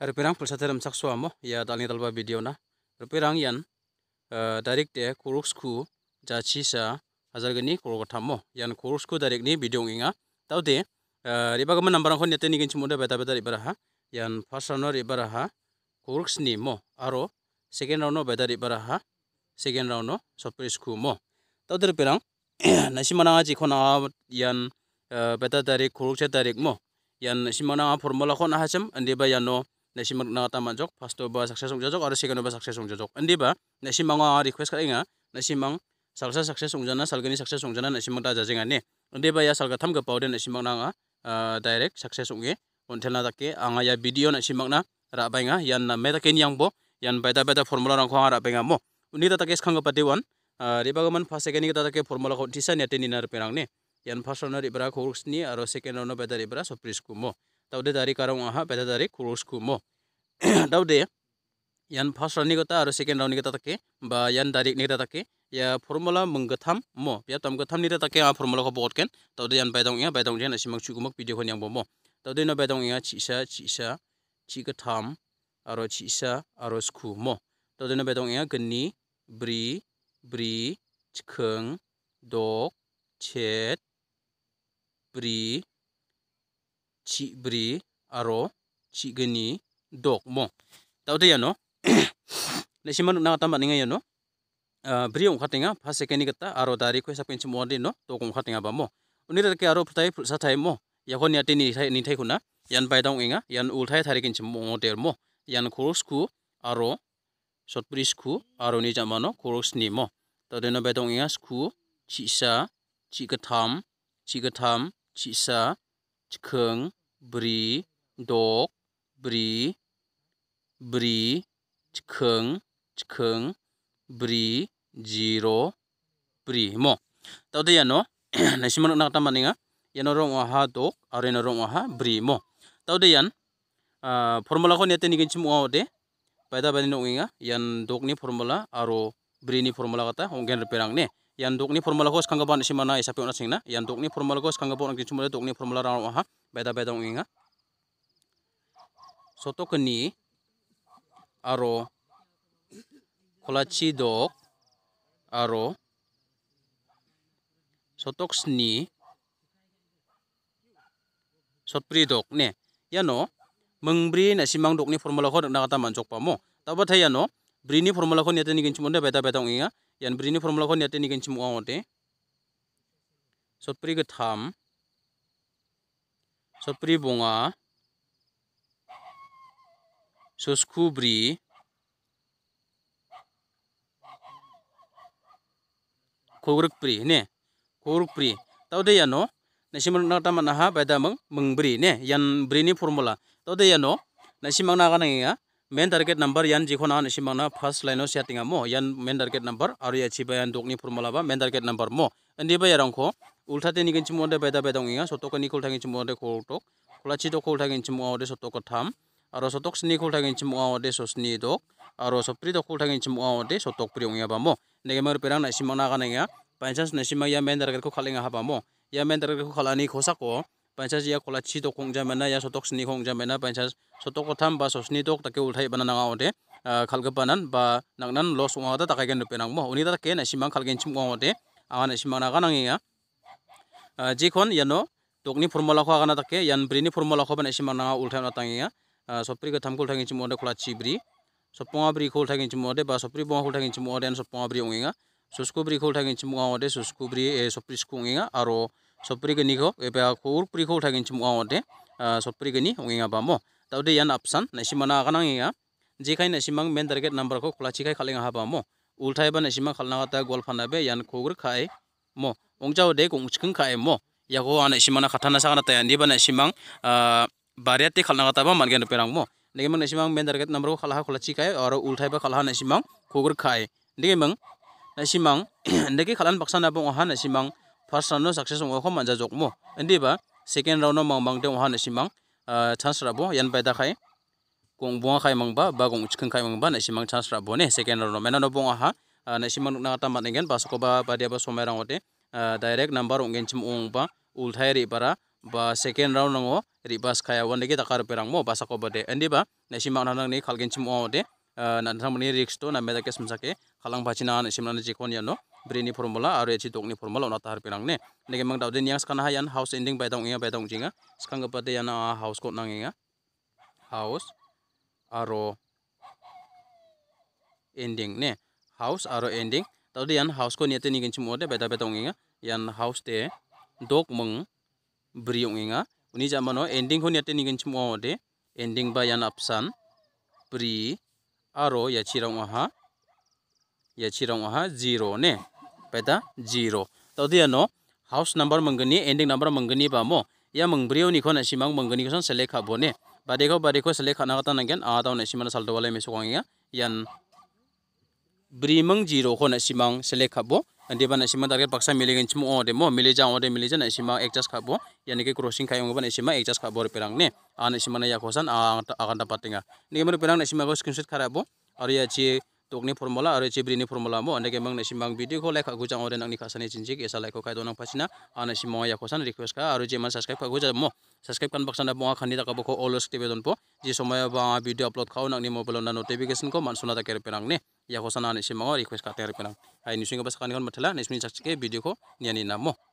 Rupirang pulsa terem sak suamo ya dalni dalba video na. Rupirang yan eh, darik de sku jachi sa hajargani kurgatamo yan sku dari ni video inga. Tau de eh, riba gaman nambarang kon yate nigin chumuda beta beta riba raha yan first round riba raha kuruks ni mo aro second round no beta riba raha second round no sopri sku mo. Tau de rupirang nasi kon jikona yan eh, beta darik kurukse dari mo. Yan mana formula kon ahasem andiba bayano no naisimang nakatama jok first ba success ung jok aro second ba success ung jok andi ba naisimang request ka inga naisimang salsa success ung jana salgani success ung jana naisimang ta jajinga ne andi ba ya salga tham ka pawde naisimang na direct success ung ge onthela da ke anga ya video naisimang na ra bainga yan na meta ken yang bo yan baita baita formula rang khang ra bainga mo undi ta ta kes khang ka padewan रिबागमन fast second की तक फॉर्मुला को टीसा नेटे निनार पेरांग ने यान fast round रिबरा खोर्सनी और सेकेंड राउंड बेदा रिबरा सप्रिस कुमो taude dari karong aha peda dari kurus kumo taude yan first round ni kota aro second round ni kota take ba yan dari ni kota take ya formula menggetam mo ya tam getam ni kota take a formula ko bot ken taude yan baidong ya baidong jen mang kumak video kon yang bomo taude no baidong ya cisa cisa chikatam aro cisa aro sku mo taude no baidong ya geni bri bri cheng dok chet bri Cibri, aro chigani dok mo tawde yano le siman na tamba ninga yano ah, bri ong khatinga phase keni kata aro dari ko sapin chimo de no to kong khatinga ba mo uni ke aro phtai sa thai mo ya khon ya ni thai ni thai khuna yan bai dong inga yan ul thai thari kin chimo der mo yan khoros ku aro shotpri sku aro ni jamano khoros ni mo de na bai dong inga sku chisa chikatham chikatham chisa chikheng 브리 독 브리 브리 치흥 치흥 브리 지로 브리 뭐 따도 야노 나시만 나 같다 마닝아 야노롱 와하 독 아레노롱 와하 브리 뭐 따도 얀 포뮬라 코 네테 니긴 침 와오데 바이다 바니 노잉아 얀 독니 포뮬라 아로 브리니 포뮬라 같다 홍겐르 페랑네 yan ni formula kos kangga ban simana isapi eh, ona singna yan dukni formula hos kanga bon gichum ni formula ra ha beda beda unginga soto keni aro kolachi dok aro sotok soto pri dok ne yano mengbri na simang dok ni formula kos na kata manjok pamo tabat hai yano bri ni formula ko ni tani beda beda unginga Yan beri ni formula kon yate ni kan cimua ote. Sot peri getam. Sot peri bonga. Sos kubri. Kuruk peri ne. Kuruk peri. Tahu deh ya no. Nasimang nakataman aha pada meng mengberi ne. Yan beri ni formula. Tahu deh ya no. Nasimang nakataman ya. main target number yan jikho na nisimangna first line o setting amo yan main target number aro ya chiba yan dokni formula ba main target number mo andi ba yarang ko ulta te n i k i n chimo de beda beda nginga sotok ni kul thangin chimo de ko tok kulachi to kul thangin chimo o de sotok o tham aro sotok sni kul thangin chimo o de sosni d o aro sopri to kul thangin chimo o de sotok pri nginga ba mo nege mar perang nisimangna ga nginga by chance n i s i m a ya main target ko khalinga ha ba mo ya main target ko khalani khosako pansas ya kolat si tok kong jamena ya sotok sni kong jamena pansas sotok kotham ba sosni tok takai ulthai banana nga ode ah, khalga banan ba nangnan los ngau ta takai gen penang mo unida takai ke na simang khalgen chim ngau ode awan simang na ga nang ya ah, ji khon yano tokni formula kho agana takai yan ni formula kho ban simang na ulthai na tangi ya ah, sopri kotham kul thangin chim ode kolat chi bri sopong abri kol thangin chim ode ba sopri bong kol thangin chim ode an soponga bri onginga susku bri khol thangin chim susku bri e sopri skunginga aro soprigani ko epa khur pri ko thagin chum awote ah, soprigani mo, bamo tawde yan option nasimana akananginga jekai nasimang men target number ko khulachi kai khalinga habamo ulthai ba nasimang kala ta gol phanabe yan khogur kai mo jau de kongchkung kai mo yago ana simana khatana sagana ta ni ba nasimang bariate khalna ta ba mangen perang mo nege mang nasimang main target number ko khalha khulachi ah, kai aro ulthai ba khalha nasimang khogur khai nege mang nasimang nege khalan baksana bong ha nasimang first round success हम मानजा जगमो इंडीबा second round मांग बांगे वहां इसम चांस रो यन पैदाई गों बुआई मंगा गों चिखनखा मंगा इसम चांस रो ने सेकेंड राउंड मैं बुआहा इसम नाम मानगे बस को समय रंगे डायरेक्ट नम्बर उगे इसम उबा उल्थाई रिपारा बा सेकेंड राउंड नंगो रिपास खाई दाखा रंगमो बस को बदे इंडीबा इसम खालगे इसम उदे नाम रिक्स तो नाम के खालंग पाचीना इसमें जेको यानो brini formula are chi tokni formula ona tar ne nege mang dawde niang skana hayan house ending bai dong inga bai dong jinga skanga gapa yana ah, house nang nanginga house aro ending ne house aro ending de yan house ko niate nigin chimo de bai da bai dong inga yan house de dok mung bri inga uni jamano ending ho niate nigin chimo de ending ba yan apsan bri aro ya yachirang aha yachirang aha zero ne पैदा zero तो house number मंगनी ending number मंगनी बामो या मंगब्रियो निखो नसीमांग मंगनी को सेलेक्ट खाबोने बादेखो बादेखो सेलेक्ट खाना कता नंगेन आ दाव नसीमा सालतो वाले मेसो कोंगिया यान ब्रीमंग जीरो को नसीमांग सेलेक्ट खाबो अंदेबा नसीमा टारगेट पक्सा मिलेगन छिम ओ दे मो मिले जाओ दे मिले जा नसीमा एडजस्ट खाबो यानी कि क्रॉसिंग खायोंग बा एडजस्ट खाबो पेरांग ने आ नसीमा या खोसन आ आगंदा पातिंगा निगमर पेरांग नसीमा को खराबो और या ची tokni formula aro chibrini formula mo ane kemang na simang video ko lekha gujang ore nangni khasani chinji ke sala ko kaidonang pasina ane simang ya khosan request ka aro jeman subscribe ka guja mo subscribe kan baksana bonga khani ta ko always tibe don po ji somoya ba video upload khao nangni mobile na notification ko mansuna ta kerpe nangne ya khosan ane simang request ka terpe nang ai nisinga baskan kon mathla nismin sakche ke video ko niani namo